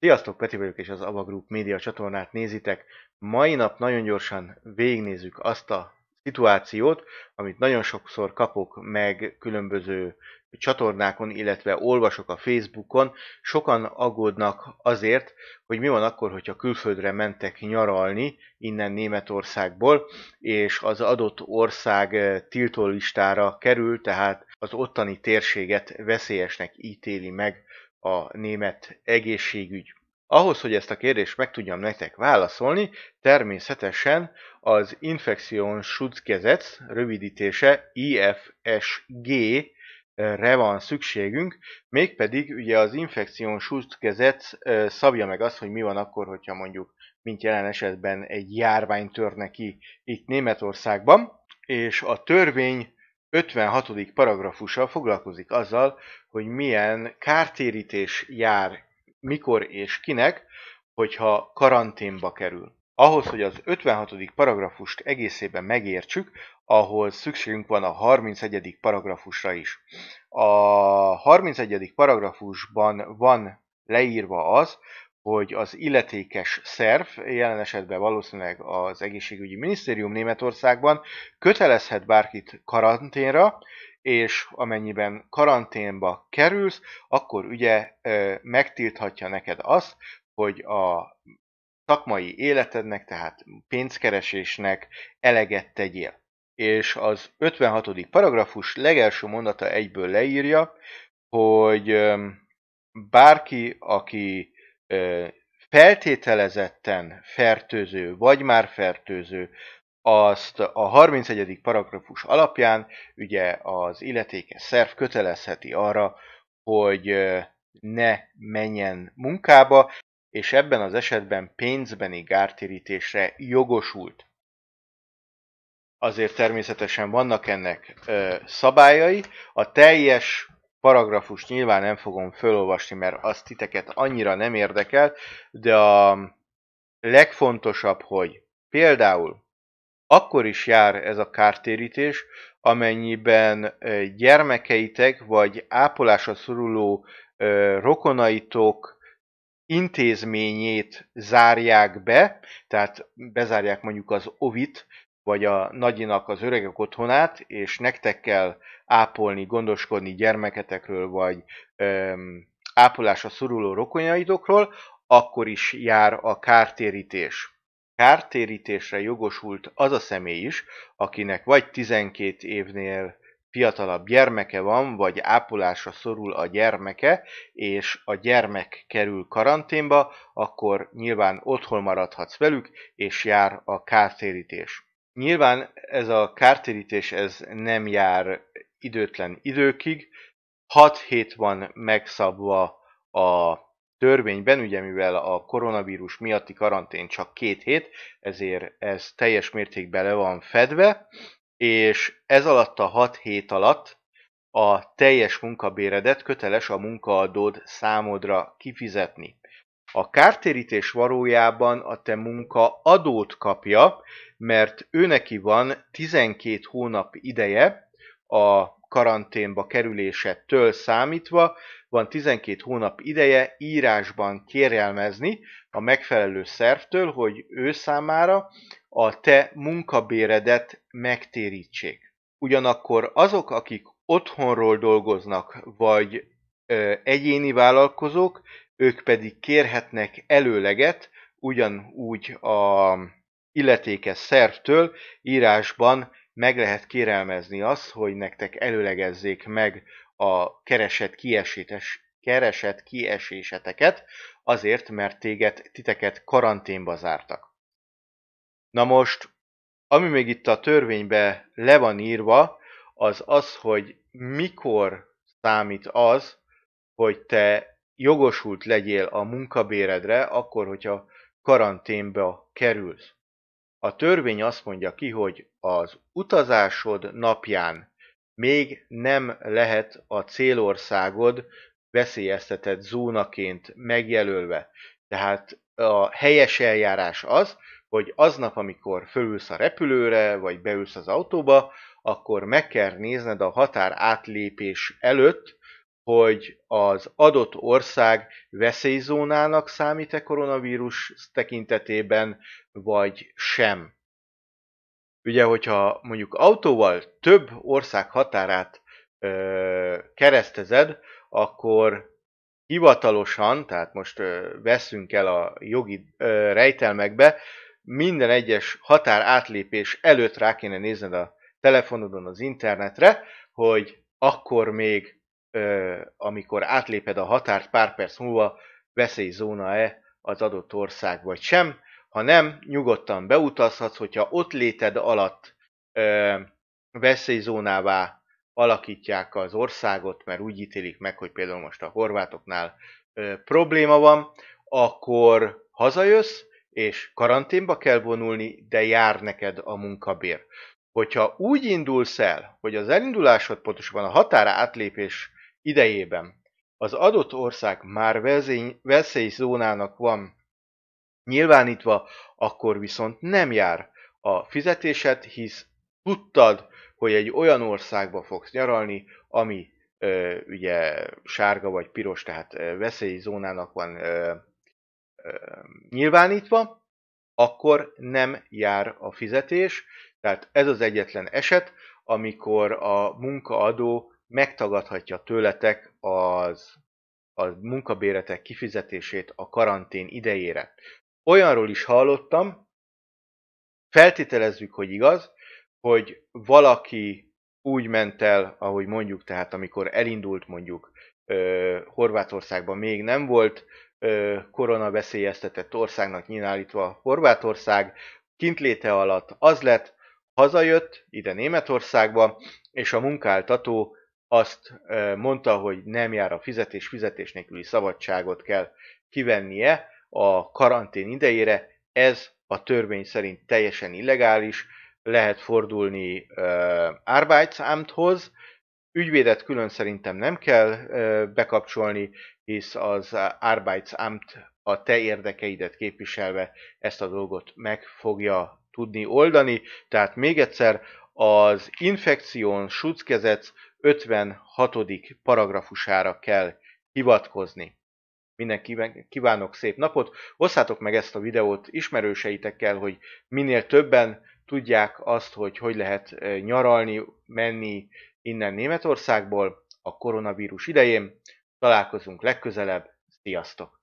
Sziasztok, Peti vagyok, és az Ava Group média csatornát nézitek. Mai nap nagyon gyorsan végignézzük azt a szituációt, amit nagyon sokszor kapok meg különböző csatornákon, illetve olvasok a Facebookon. Sokan aggódnak azért, hogy mi van akkor, hogyha külföldre mentek nyaralni innen Németországból, és az adott ország eh, tiltólistára kerül, tehát az ottani térséget veszélyesnek ítéli meg a német egészségügy. Ahhoz, hogy ezt a kérdést meg tudjam nektek válaszolni, természetesen az Schutzgesetz rövidítése IFSG re van szükségünk, mégpedig ugye az Infektionsschutzgesetz eh, szabja meg azt, hogy mi van akkor, hogyha mondjuk, mint jelen esetben egy járvány törne ki itt Németországban, és a törvény 56. paragrafusa foglalkozik azzal, hogy milyen kártérítés jár, mikor és kinek, hogyha karanténba kerül. Ahhoz, hogy az 56. paragrafust egészében megértsük, ahhoz szükségünk van a 31. paragrafusra is. A 31. paragrafusban van leírva az, hogy az illetékes szerv, jelen esetben valószínűleg az egészségügyi minisztérium Németországban kötelezhet bárkit karanténra, és amennyiben karanténba kerülsz, akkor ugye megtilthatja neked azt, hogy a szakmai életednek, tehát pénzkeresésnek eleget tegyél. És az 56. paragrafus legelső mondata egyből leírja, hogy bárki, aki feltételezetten fertőző, vagy már fertőző, azt a 31. paragrafus alapján ugye az illetékes szerv kötelezheti arra, hogy ne menjen munkába, és ebben az esetben pénzbeni gártérítésre jogosult. Azért természetesen vannak ennek szabályai. A teljes paragrafus nyilván nem fogom felolvasni, mert azt titeket annyira nem érdekel, de a legfontosabb, hogy például akkor is jár ez a kártérítés, amennyiben gyermekeitek vagy ápolásra szoruló rokonaitok intézményét zárják be, tehát bezárják mondjuk az ovit, vagy a nagyinak az öregek otthonát, és nektek kell ápolni, gondoskodni gyermeketekről, vagy öm, ápolásra szoruló rokonjaidokról, akkor is jár a kártérítés. Kártérítésre jogosult az a személy is, akinek vagy 12 évnél fiatalabb gyermeke van, vagy ápolásra szorul a gyermeke, és a gyermek kerül karanténba, akkor nyilván otthon maradhatsz velük, és jár a kártérítés. Nyilván ez a kártérítés ez nem jár időtlen időkig. 6 hét van megszabva a törvényben, ugye mivel a koronavírus miatti karantén csak két hét, ezért ez teljes mértékben le van fedve, és ez alatt a 6 hét alatt a teljes munkabéredet köteles a munkaadód számodra kifizetni. A kártérítés valójában a te munka adót kapja, mert neki van 12 hónap ideje a karanténba kerülésettől számítva, van 12 hónap ideje írásban kérelmezni a megfelelő szervtől, hogy ő számára a te munkabéredet megtérítsék. Ugyanakkor azok, akik otthonról dolgoznak, vagy egyéni vállalkozók, ők pedig kérhetnek előleget ugyanúgy a illetékes szervtől írásban meg lehet kérelmezni azt, hogy nektek előlegezzék meg a keresett, kiesítés keresett kieséseteket, azért, mert téged, titeket karanténba zártak. Na most, ami még itt a törvénybe le van írva, az az, hogy mikor számít az, hogy te jogosult legyél a munkabéredre, akkor, hogyha karanténbe kerülsz. A törvény azt mondja ki, hogy az utazásod napján még nem lehet a célországod veszélyeztetett zónaként megjelölve. Tehát a helyes eljárás az, hogy aznap, amikor fölülsz a repülőre, vagy beülsz az autóba, akkor meg kell nézned a határ átlépés előtt, hogy az adott ország veszélyzónának számít-e koronavírus tekintetében, vagy sem. Ugye, hogyha mondjuk autóval több ország határát ö, keresztezed, akkor hivatalosan, tehát most ö, veszünk el a jogi ö, rejtelmekbe, minden egyes határ átlépés előtt rá kéne nézned a telefonodon az internetre, hogy akkor még amikor átléped a határt pár perc múlva, veszélyzóna-e az adott ország vagy sem. Ha nem, nyugodtan beutazhatsz, hogyha ott léted alatt veszélyzónává alakítják az országot, mert úgy ítélik meg, hogy például most a horvátoknál ö, probléma van, akkor hazajössz, és karanténba kell vonulni, de jár neked a munkabér. Hogyha úgy indulsz el, hogy az elindulásod pontosan a határa átlépés idejében. Az adott ország már veszélyzónának van nyilvánítva, akkor viszont nem jár a fizetésed, hisz tudtad, hogy egy olyan országba fogsz nyaralni, ami ö, ugye sárga vagy piros, tehát veszélyzónának van ö, ö, nyilvánítva, akkor nem jár a fizetés. Tehát ez az egyetlen eset, amikor a munkaadó megtagadhatja tőletek az a munkabéretek kifizetését a karantén idejére. Olyanról is hallottam, feltételezzük, hogy igaz, hogy valaki úgy ment el, ahogy mondjuk, tehát amikor elindult mondjuk ö, Horvátországban még nem volt ö, koronaveszélyeztetett országnak nyilvánítva Horvátország, kintléte alatt az lett, hazajött ide Németországba, és a munkáltató azt mondta, hogy nem jár a fizetés, fizetés nélküli szabadságot kell kivennie a karantén idejére. Ez a törvény szerint teljesen illegális, lehet fordulni uh, Arbeitsamthoz. Ügyvédet külön szerintem nem kell uh, bekapcsolni, hisz az Arbeitsamt a te érdekeidet képviselve ezt a dolgot meg fogja tudni oldani. Tehát még egyszer, az Infektion Schutzgesetz 56. paragrafusára kell hivatkozni. Mindenkinek kívánok szép napot, osszátok meg ezt a videót ismerőseitekkel, hogy minél többen tudják azt, hogy hogy lehet nyaralni, menni innen Németországból a koronavírus idején. Találkozunk legközelebb, sziasztok!